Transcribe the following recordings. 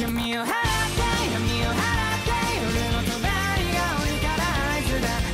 give me a hand.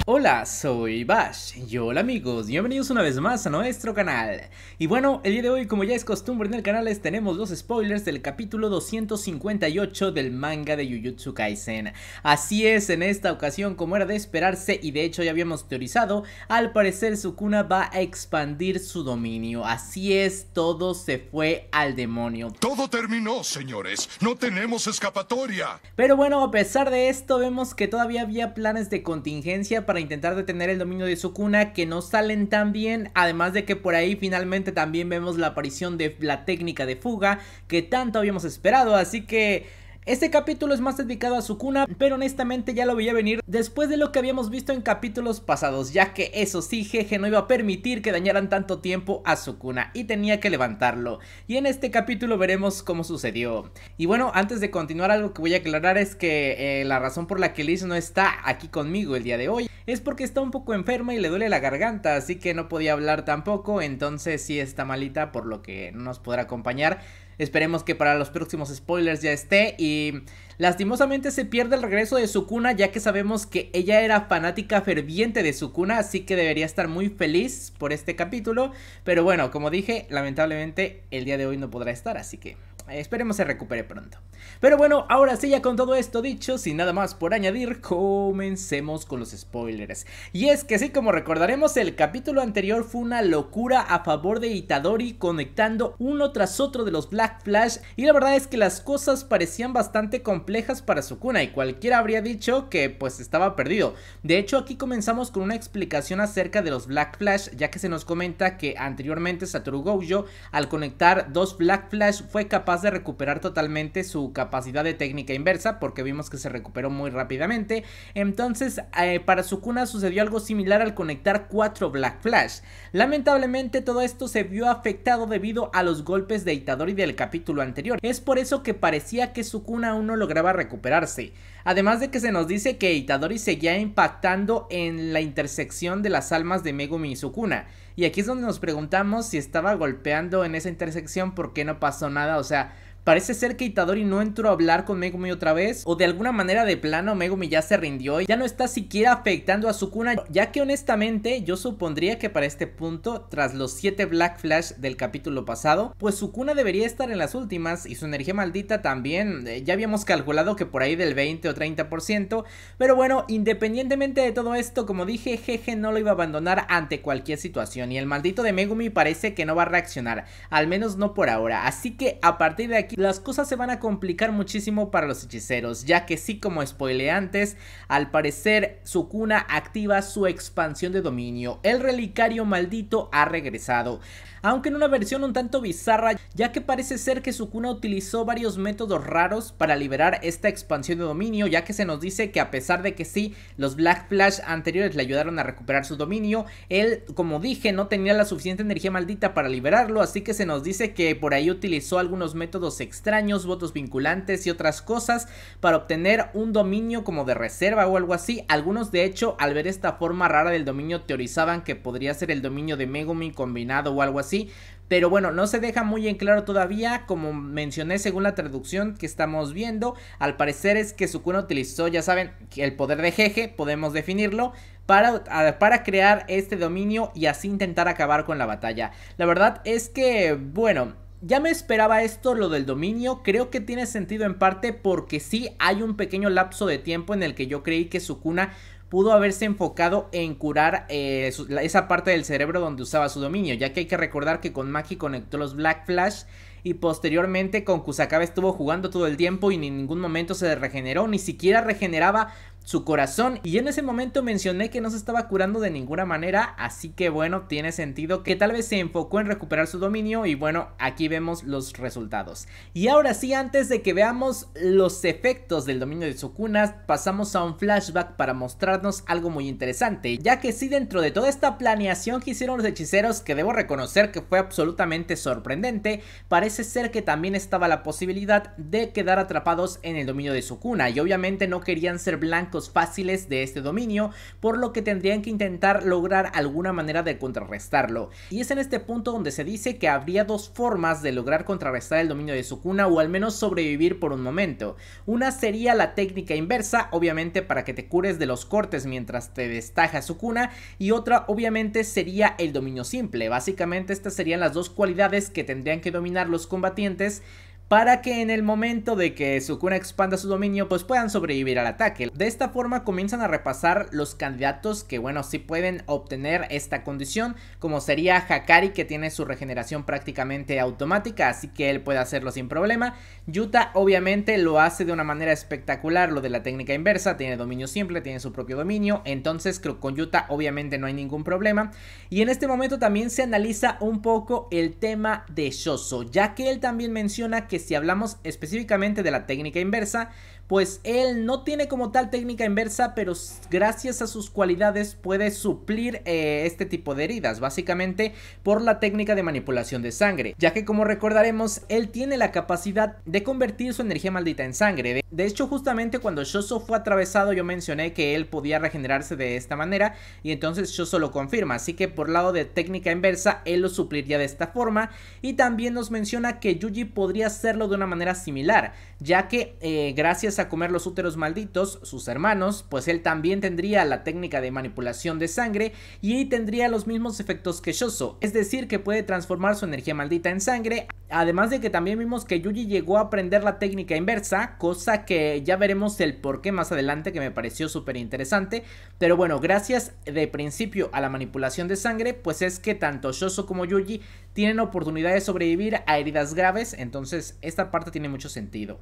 Hola, soy Bash y hola amigos, bienvenidos una vez más a nuestro canal. Y bueno, el día de hoy como ya es costumbre en el canal les tenemos los spoilers del capítulo 258 del manga de Jujutsu Kaisen. Así es, en esta ocasión como era de esperarse y de hecho ya habíamos teorizado, al parecer Sukuna va a expandir su dominio. Así es, todo se fue al demonio. Todo terminó, señores, no tenemos escapatoria. Pero bueno, a pesar de esto vemos que todavía había planes de contingencia para intentar detener el dominio de Sukuna que no salen tan bien, además de que por ahí finalmente también vemos la aparición de la técnica de fuga que tanto habíamos esperado, así que este capítulo es más dedicado a Sukuna, pero honestamente ya lo veía venir después de lo que habíamos visto en capítulos pasados, ya que eso sí, Jeje no iba a permitir que dañaran tanto tiempo a Sukuna y tenía que levantarlo. Y en este capítulo veremos cómo sucedió. Y bueno, antes de continuar, algo que voy a aclarar es que eh, la razón por la que Liz no está aquí conmigo el día de hoy es porque está un poco enferma y le duele la garganta, así que no podía hablar tampoco, entonces sí está malita, por lo que no nos podrá acompañar. Esperemos que para los próximos spoilers ya esté. Y lastimosamente se pierde el regreso de Sukuna, ya que sabemos que ella era fanática ferviente de Sukuna, así que debería estar muy feliz por este capítulo. Pero bueno, como dije, lamentablemente el día de hoy no podrá estar, así que eh, esperemos se recupere pronto. Pero bueno, ahora sí ya con todo esto dicho, sin nada más por añadir, comencemos con los spoilers. Y es que sí, como recordaremos, el capítulo anterior fue una locura a favor de Itadori conectando uno tras otro de los Black Flash y la verdad es que las cosas parecían bastante complejas para Sukuna y cualquiera habría dicho que pues estaba perdido. De hecho, aquí comenzamos con una explicación acerca de los Black Flash, ya que se nos comenta que anteriormente Satoru Gojo al conectar dos Black Flash fue capaz de recuperar totalmente su capacidad de técnica inversa, porque vimos que se recuperó muy rápidamente. Entonces, eh, para Sukuna sucedió algo similar al conectar 4 Black Flash. Lamentablemente, todo esto se vio afectado debido a los golpes de Itadori del capítulo anterior. Es por eso que parecía que Sukuna aún no lograba recuperarse. Además de que se nos dice que Itadori seguía impactando en la intersección de las almas de Megumi y Sukuna. Y aquí es donde nos preguntamos si estaba golpeando en esa intersección, ¿por qué no pasó nada? O sea, Parece ser que Itadori no entró a hablar con Megumi otra vez, o de alguna manera de plano Megumi ya se rindió y ya no está siquiera afectando a Sukuna, ya que honestamente yo supondría que para este punto, tras los 7 Black Flash del capítulo pasado, pues Sukuna debería estar en las últimas y su energía maldita también, eh, ya habíamos calculado que por ahí del 20 o 30%, pero bueno, independientemente de todo esto, como dije, Jeje no lo iba a abandonar ante cualquier situación y el maldito de Megumi parece que no va a reaccionar, al menos no por ahora, así que a partir de aquí las cosas se van a complicar muchísimo para los hechiceros, ya que sí como spoileantes... antes, al parecer su cuna activa su expansión de dominio, el relicario maldito ha regresado aunque en una versión un tanto bizarra, ya que parece ser que Sukuna utilizó varios métodos raros para liberar esta expansión de dominio, ya que se nos dice que a pesar de que sí, los Black Flash anteriores le ayudaron a recuperar su dominio, él, como dije, no tenía la suficiente energía maldita para liberarlo, así que se nos dice que por ahí utilizó algunos métodos extraños, votos vinculantes y otras cosas para obtener un dominio como de reserva o algo así. Algunos de hecho, al ver esta forma rara del dominio, teorizaban que podría ser el dominio de Megumi combinado o algo así pero bueno, no se deja muy en claro todavía, como mencioné según la traducción que estamos viendo, al parecer es que Sukuna utilizó, ya saben, el poder de Jeje, podemos definirlo, para, para, crear este dominio y así intentar acabar con la batalla. La verdad es que, bueno, ya me esperaba esto, lo del dominio, creo que tiene sentido en parte porque sí hay un pequeño lapso de tiempo en el que yo creí que Sukuna pudo haberse enfocado en curar eh, esa parte del cerebro donde usaba su dominio, ya que hay que recordar que con Maki conectó los Black Flash y posteriormente con Kusakabe estuvo jugando todo el tiempo y en ningún momento se regeneró, ni siquiera regeneraba su corazón y en ese momento mencioné que no se estaba curando de ninguna manera, así que bueno, tiene sentido que tal vez se enfocó en recuperar su dominio y bueno, aquí vemos los resultados. Y ahora sí, antes de que veamos los efectos del dominio de Sukuna, pasamos a un flashback para mostrarnos algo muy interesante, ya que sí dentro de toda esta planeación que hicieron los hechiceros, que debo reconocer que fue absolutamente sorprendente, parece ser que también estaba la posibilidad de quedar atrapados en el dominio de Sukuna y obviamente no querían ser blancos fáciles de este dominio, por lo que tendrían que intentar lograr alguna manera de contrarrestarlo. Y es en este punto donde se dice que habría dos formas de lograr contrarrestar el dominio de su cuna o al menos sobrevivir por un momento. Una sería la técnica inversa, obviamente para que te cures de los cortes mientras te destaja cuna y otra obviamente sería el dominio simple. Básicamente estas serían las dos cualidades que tendrían que dominar los combatientes para que en el momento de que Sukuna expanda su dominio pues puedan sobrevivir al ataque. De esta forma comienzan a repasar los candidatos que bueno sí pueden obtener esta condición como sería Hakari que tiene su regeneración prácticamente automática así que él puede hacerlo sin problema. Yuta obviamente lo hace de una manera espectacular lo de la técnica inversa, tiene dominio simple, tiene su propio dominio entonces creo con Yuta obviamente no hay ningún problema y en este momento también se analiza un poco el tema de Shoso ya que él también menciona que si hablamos específicamente de la técnica inversa, pues él no tiene como tal técnica inversa, pero gracias a sus cualidades puede suplir eh, este tipo de heridas, básicamente por la técnica de manipulación de sangre, ya que como recordaremos, él tiene la capacidad de convertir su energía maldita en sangre. De hecho, justamente cuando Shoso fue atravesado, yo mencioné que él podía regenerarse de esta manera, y entonces Shoso lo confirma, así que por lado de técnica inversa, él lo supliría de esta forma, y también nos menciona que Yuji podría hacerlo de una manera similar, ya que eh, gracias gracias a comer los úteros malditos, sus hermanos, pues él también tendría la técnica de manipulación de sangre y tendría los mismos efectos que Shoso, es decir que puede transformar su energía maldita en sangre, además de que también vimos que Yuji llegó a aprender la técnica inversa, cosa que ya veremos el por qué más adelante que me pareció súper interesante, pero bueno, gracias de principio a la manipulación de sangre, pues es que tanto Shoso como Yuji tienen oportunidad de sobrevivir a heridas graves, entonces esta parte tiene mucho sentido.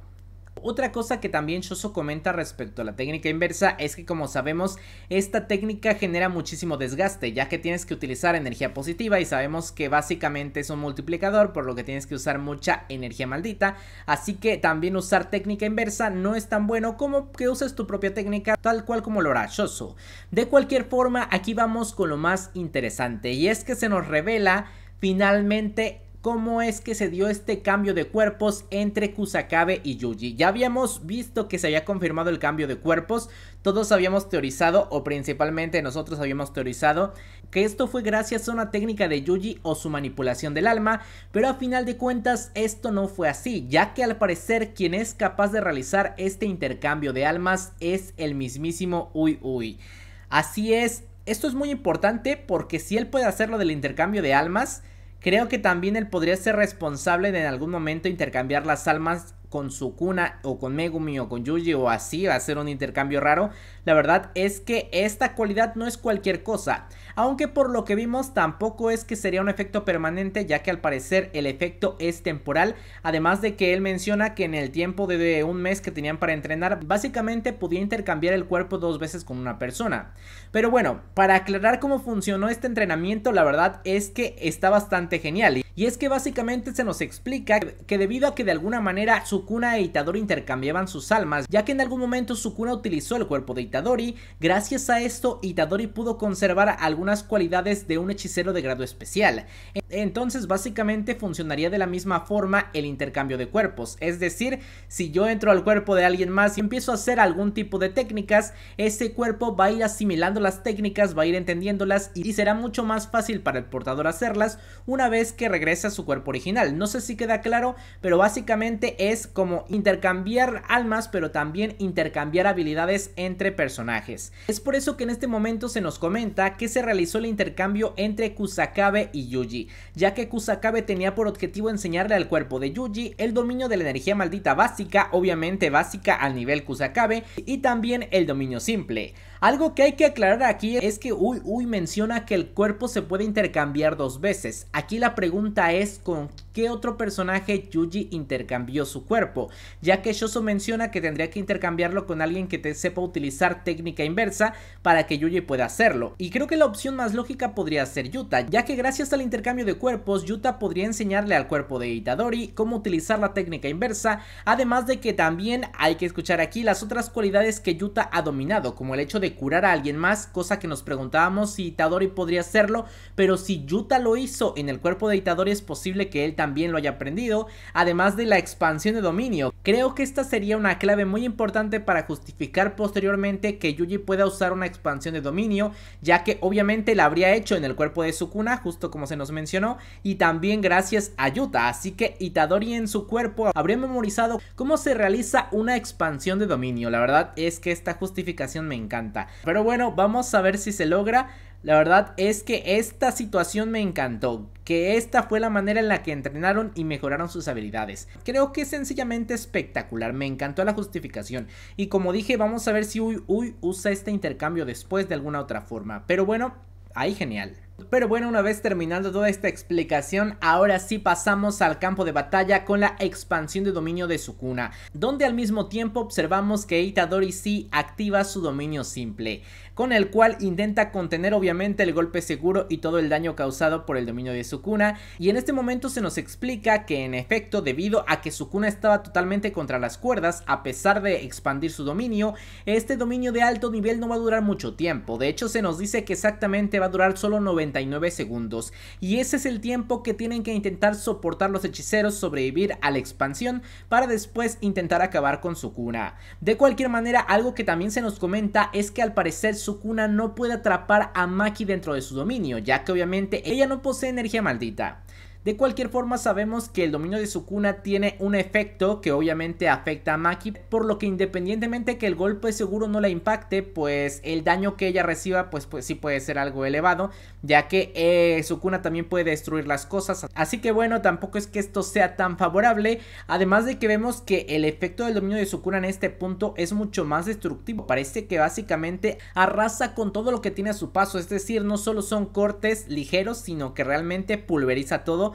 Otra cosa que también Shoso comenta respecto a la técnica inversa es que como sabemos esta técnica genera muchísimo desgaste ya que tienes que utilizar energía positiva y sabemos que básicamente es un multiplicador por lo que tienes que usar mucha energía maldita así que también usar técnica inversa no es tan bueno como que uses tu propia técnica tal cual como lo hará Shoso. De cualquier forma aquí vamos con lo más interesante y es que se nos revela finalmente cómo es que se dio este cambio de cuerpos entre Kusakabe y Yuji. Ya habíamos visto que se había confirmado el cambio de cuerpos, todos habíamos teorizado, o principalmente nosotros habíamos teorizado, que esto fue gracias a una técnica de Yuji o su manipulación del alma, pero a final de cuentas esto no fue así, ya que al parecer quien es capaz de realizar este intercambio de almas es el mismísimo Uy Uy. Así es, esto es muy importante porque si él puede hacerlo del intercambio de almas, Creo que también él podría ser responsable de en algún momento intercambiar las almas con Sukuna o con Megumi o con Yuji o así, ...hacer un intercambio raro. La verdad es que esta cualidad no es cualquier cosa, aunque por lo que vimos tampoco es que sería un efecto permanente ya que al parecer el efecto es temporal, además de que él menciona que en el tiempo de un mes que tenían para entrenar básicamente podía intercambiar el cuerpo dos veces con una persona. Pero bueno, para aclarar cómo funcionó este entrenamiento la verdad es que está bastante genial y es que básicamente se nos explica que debido a que de alguna manera Sukuna e Itadori intercambiaban sus almas, ya que en algún momento Sukuna utilizó el cuerpo de Itadori. Gracias a esto, Itadori pudo conservar algunas cualidades de un hechicero de grado especial. Entonces, básicamente funcionaría de la misma forma el intercambio de cuerpos. Es decir, si yo entro al cuerpo de alguien más y empiezo a hacer algún tipo de técnicas, ese cuerpo va a ir asimilando las técnicas, va a ir entendiéndolas y será mucho más fácil para el portador hacerlas una vez que regrese a su cuerpo original. No sé si queda claro, pero básicamente es como intercambiar almas, pero también intercambiar habilidades entre personajes. Es por eso que en este momento se nos comenta que se realizó el intercambio entre Kusakabe y Yuji, ya que Kusakabe tenía por objetivo enseñarle al cuerpo de Yuji el dominio de la energía maldita básica, obviamente básica al nivel Kusakabe, y también el dominio simple. Algo que hay que aclarar aquí es que Uy Uy menciona que el cuerpo se puede intercambiar dos veces. Aquí la pregunta es con qué otro personaje Yuji intercambió su cuerpo cuerpo, ya que Shoso menciona que tendría que intercambiarlo con alguien que te sepa utilizar técnica inversa para que Yuji pueda hacerlo. Y creo que la opción más lógica podría ser Yuta, ya que gracias al intercambio de cuerpos, Yuta podría enseñarle al cuerpo de Itadori cómo utilizar la técnica inversa, además de que también hay que escuchar aquí las otras cualidades que Yuta ha dominado, como el hecho de curar a alguien más, cosa que nos preguntábamos si Itadori podría hacerlo, pero si Yuta lo hizo en el cuerpo de Itadori es posible que él también lo haya aprendido, además de la expansión de dominio. Creo que esta sería una clave muy importante para justificar posteriormente que Yuji pueda usar una expansión de dominio, ya que obviamente la habría hecho en el cuerpo de Sukuna, justo como se nos mencionó, y también gracias a Yuta, así que Itadori en su cuerpo habría memorizado cómo se realiza una expansión de dominio. La verdad es que esta justificación me encanta. Pero bueno, vamos a ver si se logra. La verdad es que esta situación me encantó, que esta fue la manera en la que entrenaron y mejoraron sus habilidades. Creo que es sencillamente espectacular, me encantó la justificación. Y como dije, vamos a ver si Uy Uy usa este intercambio después de alguna otra forma. Pero bueno, ahí genial. Pero bueno, una vez terminando toda esta explicación, ahora sí pasamos al campo de batalla con la expansión de dominio de Sukuna, donde al mismo tiempo observamos que Itadori sí activa su dominio simple con el cual intenta contener obviamente el golpe seguro y todo el daño causado por el dominio de Sukuna y en este momento se nos explica que en efecto debido a que Sukuna estaba totalmente contra las cuerdas a pesar de expandir su dominio, este dominio de alto nivel no va a durar mucho tiempo, de hecho se nos dice que exactamente va a durar solo 99 segundos y ese es el tiempo que tienen que intentar soportar los hechiceros sobrevivir a la expansión para después intentar acabar con Sukuna. De cualquier manera algo que también se nos comenta es que al parecer Sukuna no puede atrapar a Maki dentro de su dominio, ya que obviamente ella no posee energía maldita. De cualquier forma sabemos que el dominio de su cuna tiene un efecto que obviamente afecta a Maki, por lo que independientemente que el golpe seguro no la impacte, pues el daño que ella reciba pues, pues sí puede ser algo elevado, ya que eh, su cuna también puede destruir las cosas, así que bueno, tampoco es que esto sea tan favorable, además de que vemos que el efecto del dominio de su cuna en este punto es mucho más destructivo, parece que básicamente arrasa con todo lo que tiene a su paso, es decir, no solo son cortes ligeros, sino que realmente pulveriza todo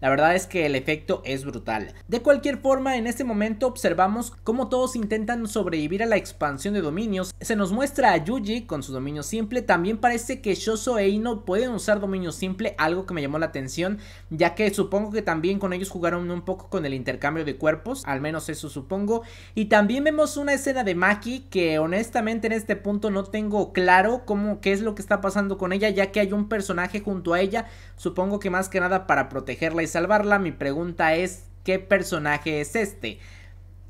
La verdad es que el efecto es brutal. De cualquier forma, en este momento observamos cómo todos intentan sobrevivir a la expansión de dominios. Se nos muestra a Yuji con su dominio simple. También parece que Shoso e Ino pueden usar dominio simple, algo que me llamó la atención, ya que supongo que también con ellos jugaron un poco con el intercambio de cuerpos, al menos eso supongo. Y también vemos una escena de Maki que honestamente en este punto no tengo claro cómo qué es lo que está pasando con ella, ya que hay un personaje junto a ella, supongo que más que nada para protegerla salvarla, mi pregunta es, ¿qué personaje es este?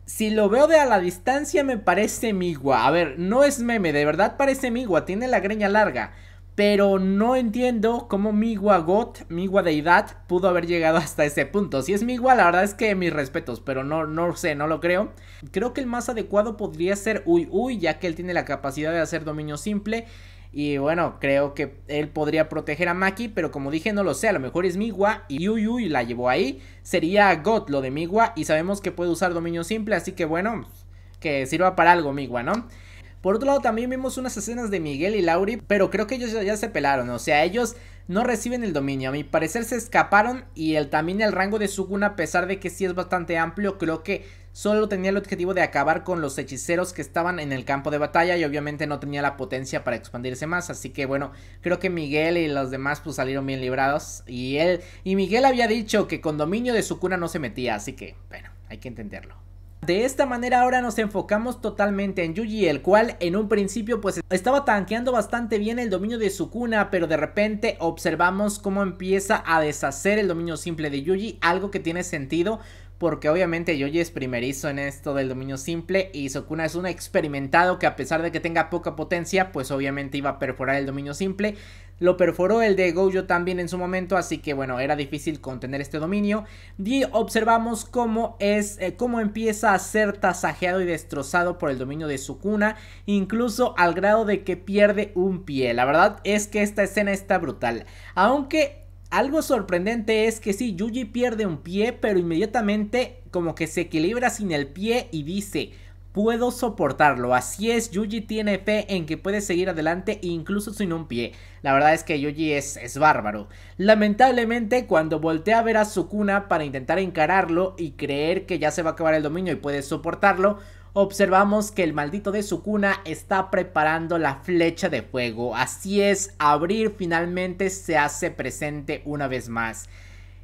Si lo veo de a la distancia me parece Migua. A ver, no es meme, de verdad parece Migua, tiene la greña larga. Pero no entiendo cómo Migua Got, Migua Deidad, pudo haber llegado hasta ese punto. Si es Migua, la verdad es que mis respetos, pero no, no sé, no lo creo. Creo que el más adecuado podría ser Uy Uy, ya que él tiene la capacidad de hacer dominio simple. Y bueno, creo que él podría proteger a Maki, pero como dije, no lo sé. A lo mejor es Miwa y Yuyu y la llevó ahí. Sería God lo de Miwa y sabemos que puede usar dominio simple, así que bueno, que sirva para algo Miwa, ¿no? Por otro lado, también vimos unas escenas de Miguel y Lauri, pero creo que ellos ya, se pelaron. O sea, ellos no reciben el dominio. A mi parecer se escaparon y el, también el rango de Sukuna, a pesar de que sí es bastante amplio, creo que solo tenía el objetivo de acabar con los hechiceros que estaban en el campo de batalla y obviamente no tenía la potencia para expandirse más, así que bueno, creo que Miguel y los demás pues salieron bien librados y él y Miguel había dicho que con dominio de su cuna no se metía, así que bueno, hay que entenderlo. De esta manera ahora nos enfocamos totalmente en Yuji, el cual en un principio pues estaba tanqueando bastante bien el dominio de su cuna... pero de repente observamos cómo empieza a deshacer el dominio simple de Yuji, algo que tiene sentido porque obviamente Yoji es primerizo en esto del dominio simple y Sukuna es un experimentado que a pesar de que tenga poca potencia, pues obviamente iba a perforar el dominio simple. Lo perforó el de Gojo también en su momento, así que bueno, era difícil contener este dominio. Y observamos cómo es, eh, cómo empieza a ser tasajeado y destrozado por el dominio de Sukuna, incluso al grado de que pierde un pie. La verdad es que esta escena está brutal. Aunque algo sorprendente es que si Yuji pierde un pie, pero inmediatamente como que se equilibra sin el pie y dice, puedo soportarlo. Así es, Yuji tiene fe en que puede seguir adelante incluso sin un pie. La verdad es que Yuji es, es bárbaro. Lamentablemente, cuando voltea a ver a Sukuna para intentar encararlo y creer que ya se va a acabar el dominio y puede soportarlo, observamos que el maldito de Sukuna está preparando la flecha de fuego. Así es, abrir finalmente se hace presente una vez más.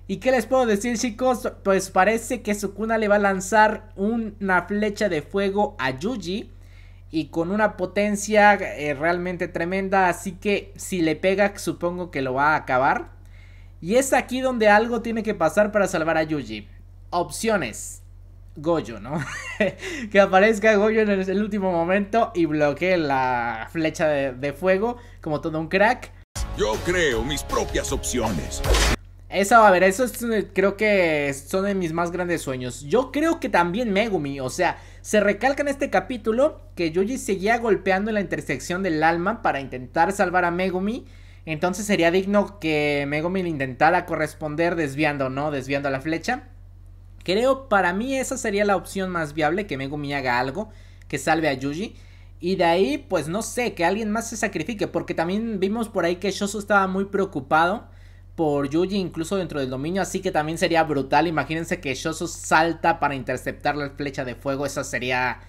¿Y qué les puedo decir chicos? Pues parece que Sukuna le va a lanzar una flecha de fuego a Yuji. Y con una potencia eh, realmente tremenda. Así que si le pega supongo que lo va a acabar. Y es aquí donde algo tiene que pasar para salvar a Yuji. Opciones. Goyo, ¿no? que aparezca Goyo en el, último momento y bloquee la flecha de, fuego como todo un crack. Yo creo mis propias opciones. Eso, a ver, eso eh, creo que son de mis más grandes sueños. Yo creo que también Megumi, o sea, se recalca en este capítulo que Yuji seguía golpeando en la intersección del alma para intentar salvar a Megumi. Entonces sería digno que Megumi le intentara corresponder desviando, ¿no? Desviando la flecha. Creo, para mí esa sería la opción más viable, que Megumi haga algo que salve a Yuji. Y de ahí, pues no sé, que alguien más se sacrifique, porque también vimos por ahí que Shoso estaba muy preocupado por Yuji, incluso dentro del dominio, así que también sería brutal. Imagínense que Shoso salta para interceptar la flecha de fuego, Eso sería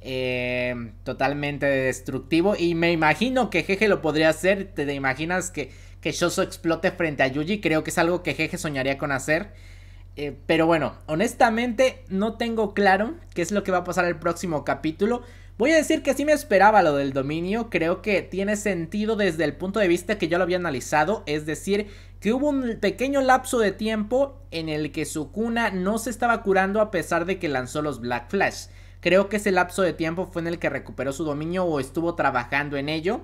eh, totalmente destructivo. Y me imagino que Jeje lo podría hacer, te imaginas que, que Shoso explote frente a Yuji, creo que es algo que Jeje soñaría con hacer. Eh, pero bueno, honestamente no tengo claro qué es lo que va a pasar el próximo capítulo. Voy a decir que sí me esperaba lo del dominio, creo que tiene sentido desde el punto de vista que yo lo había analizado, es decir, que hubo un pequeño lapso de tiempo en el que su cuna no se estaba curando a pesar de que lanzó los Black Flash. Creo que ese lapso de tiempo fue en el que recuperó su dominio o estuvo trabajando en ello.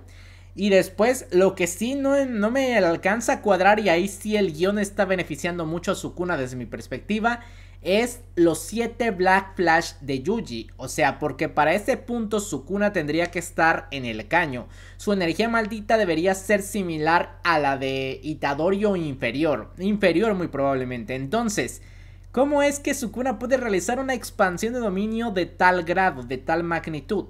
Y después, lo que sí no, no me alcanza a cuadrar, y ahí sí el guión está beneficiando mucho a Sukuna desde mi perspectiva, es los 7 Black Flash de Yuji. O sea, porque para ese punto Sukuna tendría que estar en el caño. Su energía maldita debería ser similar a la de Itadori o inferior. Inferior muy probablemente. Entonces, ¿cómo es que Sukuna puede realizar una expansión de dominio de tal grado, de tal magnitud?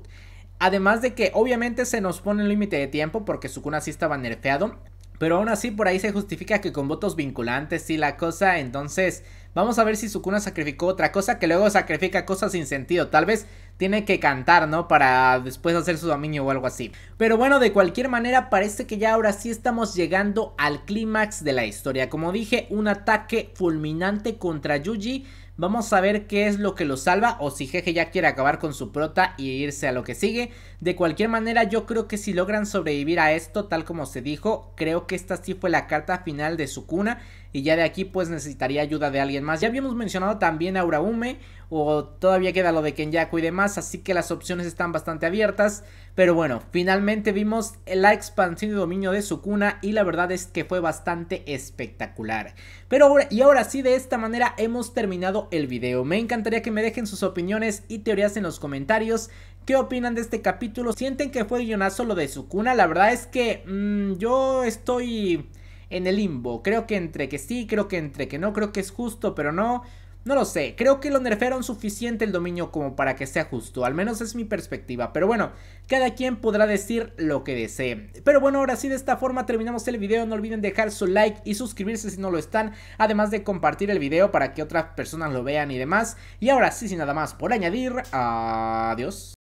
Además de que obviamente se nos pone el límite de tiempo porque Sukuna sí estaba nerfeado. Pero aún así por ahí se justifica que con votos vinculantes sí la cosa. Entonces vamos a ver si Sukuna sacrificó otra cosa que luego sacrifica cosas sin sentido. Tal vez tiene que cantar, ¿no? Para después hacer su dominio o algo así. Pero bueno, de cualquier manera, parece que ya ahora sí estamos llegando al clímax de la historia. Como dije, un ataque fulminante contra Yuji Vamos a ver qué es lo que lo salva o si Jeje ya quiere acabar con su prota y irse a lo que sigue. De cualquier manera yo creo que si logran sobrevivir a esto tal como se dijo, creo que esta sí fue la carta final de su cuna y ya de aquí pues necesitaría ayuda de alguien más. Ya habíamos mencionado también a Uraume o todavía queda lo de Kenyaku y demás, así que las opciones están bastante abiertas. Pero bueno, finalmente vimos la expansión y dominio de Sukuna y la verdad es que fue bastante espectacular. Pero ahora, y ahora sí, de esta manera hemos terminado el video. Me encantaría que me dejen sus opiniones y teorías en los comentarios. ¿Qué opinan de este capítulo? ¿Sienten que fue guionazo lo de Sukuna? La verdad es que mm, yo estoy en el limbo. Creo que entre que sí, creo que entre que no, creo que es justo, pero no. No lo sé, creo que lo nerfearon suficiente el dominio como para que sea justo, al menos es mi perspectiva, pero bueno, cada quien podrá decir lo que desee. Pero bueno, ahora sí de esta forma terminamos el video, no olviden dejar su like y suscribirse si no lo están, además de compartir el video para que otras personas lo vean y demás. Y ahora sí, sin nada más por añadir, adiós.